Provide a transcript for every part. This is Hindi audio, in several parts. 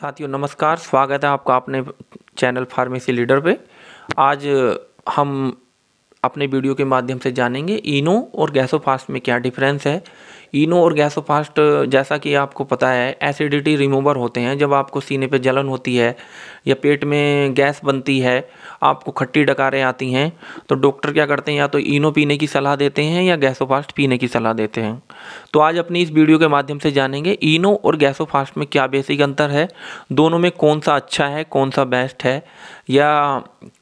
साथियों नमस्कार स्वागत है आपका अपने चैनल फार्मेसी लीडर पे आज हम अपने वीडियो के माध्यम से जानेंगे इनो और गैसोफास्ट में क्या डिफरेंस है इनो और गैसोफास्ट जैसा कि आपको पता है एसिडिटी रिमूवर होते हैं जब आपको सीने पे जलन होती है या पेट में गैस बनती है आपको खट्टी डकारें आती हैं तो डॉक्टर क्या करते हैं या तो इनो पीने की सलाह देते हैं या गैसोफास्ट पीने की सलाह देते हैं तो आज अपनी इस वीडियो के माध्यम से जानेंगे इनो और गैसोफास्ट में क्या बेसिक अंतर है दोनों में कौन सा अच्छा है कौन सा बेस्ट है या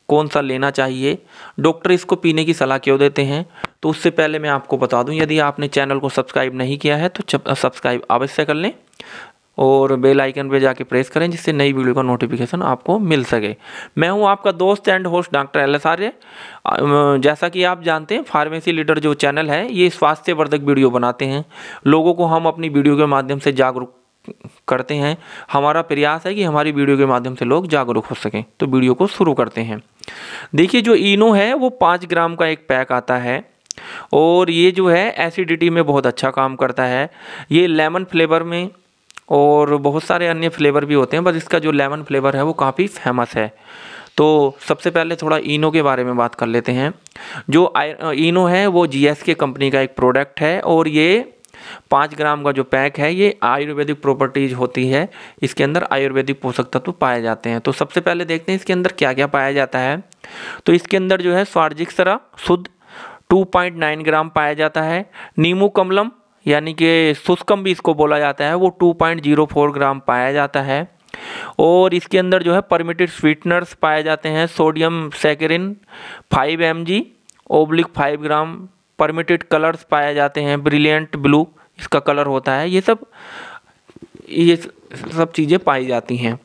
कौन सा लेना चाहिए डॉक्टर इसको पीने की सलाह क्यों देते हैं तो उससे पहले मैं आपको बता दूं यदि आपने चैनल को सब्सक्राइब नहीं किया है तो सब्सक्राइब अवश्य कर लें और बेल आइकन पे जाके प्रेस करें जिससे नई वीडियो का नोटिफिकेशन आपको मिल सके मैं हूं आपका दोस्त and host doctor L S Arya जैसा कि आप जानते हैं फार्मेसी लीडर जो चैनल है ये स्वास्थ्यवर्धक वीडियो बनाते हैं लोगों को हम अपनी वीडियो के माध्यम से जागरूक करते हैं हमारा प्रयास है कि हमारी वीडियो के माध्यम से लोग जागरूक हो सकें तो वीडियो को शुरू करते हैं देखिए जो इनो है वो पाँच ग्राम का एक पैक आता है और ये जो है एसिडिटी में बहुत अच्छा काम करता है ये लेमन फ्लेवर में और बहुत सारे अन्य फ्लेवर भी होते हैं बस इसका जो लेमन फ्लेवर है वो काफ़ी फेमस है तो सबसे पहले थोड़ा इनो के बारे में बात कर लेते हैं जो इनो है वो जीएस के कंपनी का एक प्रोडक्ट है और ये पाँच ग्राम का जो पैक है ये आयुर्वेदिक प्रॉपर्टीज़ होती है इसके अंदर आयुर्वेदिक पोषक तत्व पाए जाते हैं तो सबसे पहले देखते हैं इसके अंदर क्या क्या पाया जाता है तो इसके अंदर जो है स्वार्जिक सरा शुद्ध 2.9 ग्राम पाया जाता है नीमू कमलम यानी कि शुष्कम भी इसको बोला जाता है वो टू ग्राम पाया जाता है और इसके अंदर जो है परमिटेड स्वीटनर्स पाए जाते हैं sodium saccharin five M G oblique five gram permitted colours पाए जाते हैं ब्रिलियंट ब्लू इसका कलर होता है ये सब ये सब चीज़ें पाई जाती हैं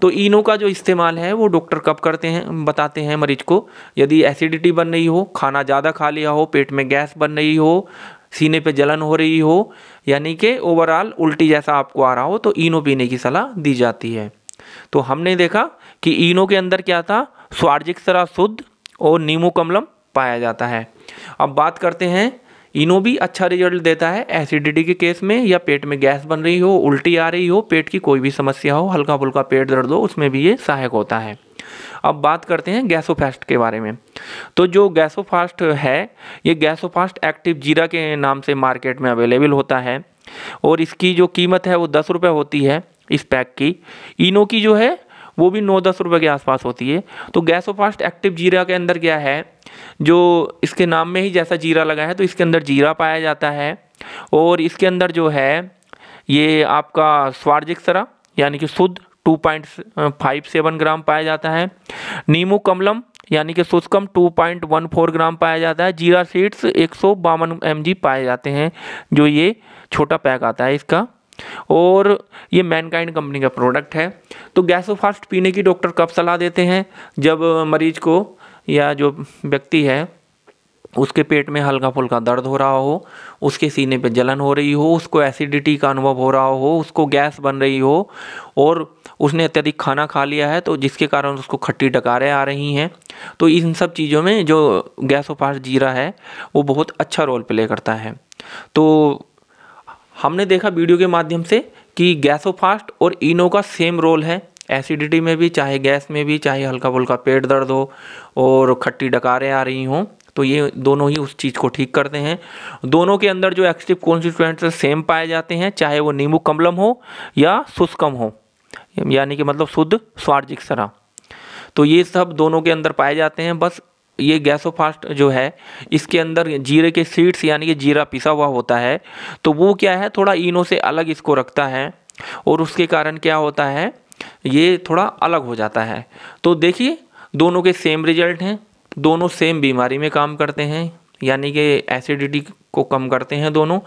तो इनो का जो इस्तेमाल है वो डॉक्टर कब करते हैं बताते हैं मरीज को यदि एसिडिटी बन रही हो खाना ज़्यादा खा लिया हो पेट में गैस बन रही हो सीने पे जलन हो रही हो यानी कि ओवरऑल उल्टी जैसा आपको आ रहा हो तो इनो पीने की सलाह दी जाती है तो हमने देखा कि इनो के अंदर क्या था स्वार्जिक सरा शुद्ध और नीमू कमलम पाया जाता है अब बात करते हैं इनो भी अच्छा रिजल्ट देता है एसिडिटी के केस में या पेट में गैस बन रही हो उल्टी आ रही हो पेट की कोई भी समस्या हो हल्का फुल्का पेट दर्द हो उसमें भी ये सहायक होता है अब बात करते हैं गैसोफास्ट के बारे में तो जो गैसोफास्ट है ये गैसोफास्ट एक्टिव जीरा के नाम से मार्केट में अवेलेबल होता है और इसकी जो कीमत है वो दस रुपये होती है इस पैक की इनो की जो है वो भी नौ दस रुपये के आसपास होती है तो गैसोफास्ट एक्टिव जीरा के अंदर क्या है जो इसके नाम में ही जैसा जीरा लगा है तो इसके अंदर जीरा पाया जाता है और इसके अंदर जो है ये आपका स्वार्जिक सरा यानी कि शुद्ध two point five seven gram पाया जाता है नीमू कमलम यानी कि सुस्कम two point one four gram पाया जाता है जीरा सीड्स एक सौ बावन एम जी पाए जाते हैं जो ये छोटा पैक आता है इसका और ये मैनकाइंड कंपनी का प्रोडक्ट है तो गैसोफास्ट पीने की डॉक्टर कब सलाह देते हैं जब मरीज को या जो व्यक्ति है उसके पेट में हल्का फुल्का दर्द हो रहा हो उसके सीने पे जलन हो रही हो उसको एसिडिटी का अनुभव हो रहा हो उसको गैस बन रही हो और उसने अत्यधिक खाना खा लिया है तो जिसके कारण उसको खट्टी डकारें आ रही हैं तो इन सब चीज़ों में जो गैसोपास जीरा है वो बहुत अच्छा रोल प्ले करता है तो हमने देखा वीडियो के माध्यम से कि गैसोफास्ट और इनो का सेम रोल है एसिडिटी में भी चाहे गैस में भी चाहे हल्का फुल्का पेट दर्द हो और खट्टी डकारें आ रही हों तो ये दोनों ही उस चीज़ को ठीक करते हैं दोनों के अंदर जो एक्सटिव कॉन्स्टिट्यूएंट्स सेम पाए जाते हैं चाहे वो नींबू कमलम हो या शुष्कम हो यानी कि मतलब शुद्ध स्वार्जिक सरा तो ये सब दोनों के अंदर पाए जाते हैं बस ये गैसोफास्ट जो है इसके अंदर जीरे के सीड्स यानी कि जीरा पिसा हुआ होता है तो वो क्या है थोड़ा इनो से अलग इसको रखता है और उसके कारण क्या होता है ये थोड़ा अलग हो जाता है तो देखिए दोनों के सेम रिजल्ट हैं दोनों सेम बीमारी में काम करते हैं यानी कि एसिडिटी को कम करते हैं दोनों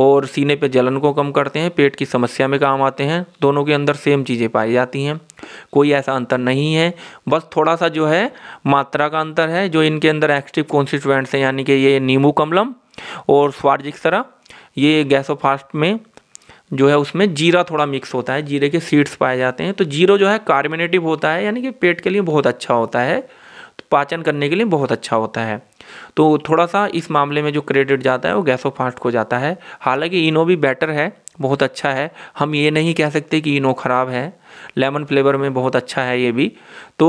और सीने पे जलन को कम करते हैं पेट की समस्या में काम आते हैं दोनों के अंदर सेम चीज़ें पाई जाती हैं कोई ऐसा अंतर नहीं है बस थोड़ा सा जो है मात्रा का अंतर है जो इनके अंदर एक्टिव कॉन्स्टिट्यूएंट्स हैं यानी कि ये नींबू कमलम और स्वार्जिक सरा ये गैसोफास्ट में जो है उसमें जीरा थोड़ा मिक्स होता है जीरे के सीड्स पाए जाते हैं तो जीरो जो है कार्बोनेटिव होता है यानी कि पेट के लिए बहुत अच्छा होता है तो पाचन करने के लिए बहुत अच्छा होता है तो थोड़ा सा इस मामले में जो क्रेडिट जाता है वो गैसो फास्ट को जाता है हालांकि इनो भी बेटर है बहुत अच्छा है हम ये नहीं कह सकते कि इनो ख़राब है लेमन फ्लेवर में बहुत अच्छा है ये भी तो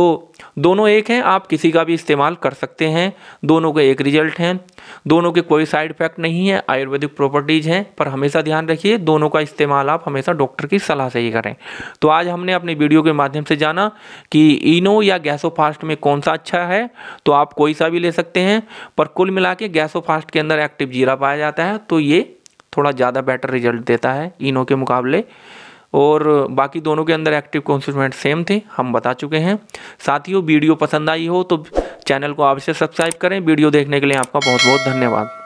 दोनों एक हैं आप किसी का भी इस्तेमाल कर सकते हैं दोनों के एक रिजल्ट हैं दोनों के कोई साइड इफेक्ट नहीं है आयुर्वेदिक प्रॉपर्टीज़ हैं पर हमेशा ध्यान रखिए दोनों का इस्तेमाल आप हमेशा डॉक्टर की सलाह से ही करें तो आज हमने अपने वीडियो के माध्यम से जाना कि इनो या गैसोफास्ट में कौन सा अच्छा है तो आप कोई सा भी ले सकते हैं पर कुल मिला के गैसोफास्ट के अंदर एक्टिव जीरा पाया जाता है तो ये थोड़ा ज़्यादा बेटर रिजल्ट देता है इनो के मुकाबले और बाकी दोनों के अंदर एक्टिव कॉन्स्टिट्यूएंट सेम थे हम बता चुके हैं साथियों वीडियो पसंद आई हो तो चैनल को आवश्यक सब्सक्राइब करें वीडियो देखने के लिए आपका बहुत बहुत धन्यवाद